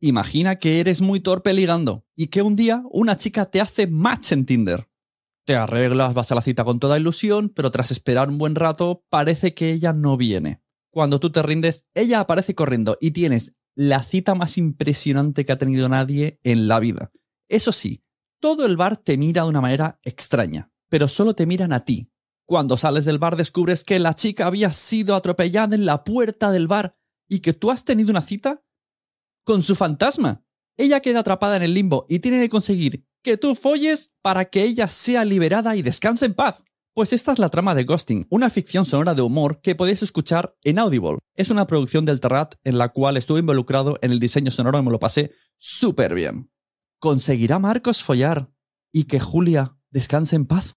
Imagina que eres muy torpe ligando y que un día una chica te hace match en Tinder. Te arreglas, vas a la cita con toda ilusión, pero tras esperar un buen rato parece que ella no viene. Cuando tú te rindes, ella aparece corriendo y tienes la cita más impresionante que ha tenido nadie en la vida. Eso sí, todo el bar te mira de una manera extraña, pero solo te miran a ti. Cuando sales del bar descubres que la chica había sido atropellada en la puerta del bar y que tú has tenido una cita con su fantasma. Ella queda atrapada en el limbo y tiene que conseguir que tú folles para que ella sea liberada y descanse en paz. Pues esta es la trama de Ghosting, una ficción sonora de humor que podéis escuchar en Audible. Es una producción del Terrat en la cual estuve involucrado en el diseño sonoro y me lo pasé súper bien. ¿Conseguirá Marcos follar y que Julia descanse en paz?